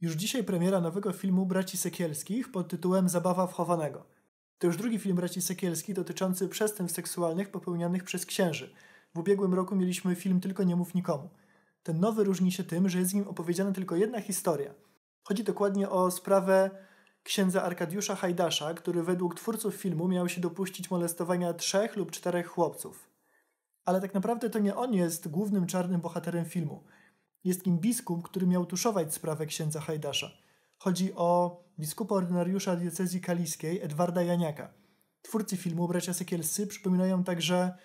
Już dzisiaj premiera nowego filmu Braci Sekielskich pod tytułem Zabawa w chowanego. To już drugi film Braci Sekielskich dotyczący przestępstw seksualnych popełnianych przez księży. W ubiegłym roku mieliśmy film Tylko nie mów nikomu. Ten nowy różni się tym, że jest w nim opowiedziana tylko jedna historia. Chodzi dokładnie o sprawę księdza Arkadiusza Hajdasza, który według twórców filmu miał się dopuścić molestowania trzech lub czterech chłopców. Ale tak naprawdę to nie on jest głównym czarnym bohaterem filmu. Jest kim biskup, który miał tuszować sprawę księdza Hajdasza. Chodzi o biskupa ordynariusza diecezji kaliskiej Edwarda Janiaka. Twórcy filmu bracia Sekielscy przypominają także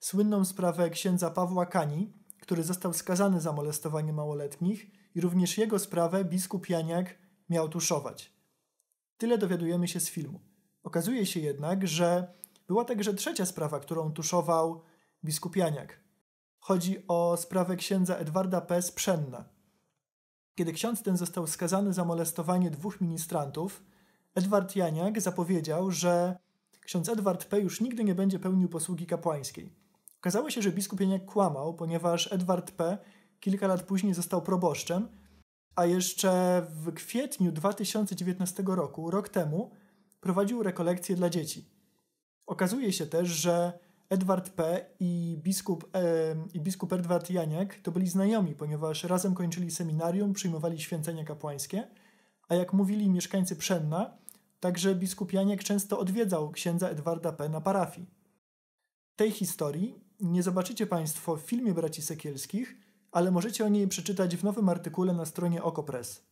słynną sprawę księdza Pawła Kani, który został skazany za molestowanie małoletnich i również jego sprawę biskup Janiak miał tuszować. Tyle dowiadujemy się z filmu. Okazuje się jednak, że była także trzecia sprawa, którą tuszował biskup Janiak. Chodzi o sprawę księdza Edwarda P. Sprzenna. Kiedy ksiądz ten został skazany za molestowanie dwóch ministrantów, Edward Janiak zapowiedział, że ksiądz Edward P. już nigdy nie będzie pełnił posługi kapłańskiej. Okazało się, że biskup Janiak kłamał, ponieważ Edward P. kilka lat później został proboszczem, a jeszcze w kwietniu 2019 roku, rok temu, prowadził rekolekcje dla dzieci. Okazuje się też, że Edward P. i biskup, e, i biskup Edward Janiak to byli znajomi, ponieważ razem kończyli seminarium, przyjmowali święcenia kapłańskie, a jak mówili mieszkańcy Przenna, także biskup Janiak często odwiedzał księdza Edwarda P. na parafii. Tej historii nie zobaczycie Państwo w filmie Braci Sekielskich, ale możecie o niej przeczytać w nowym artykule na stronie Okopres.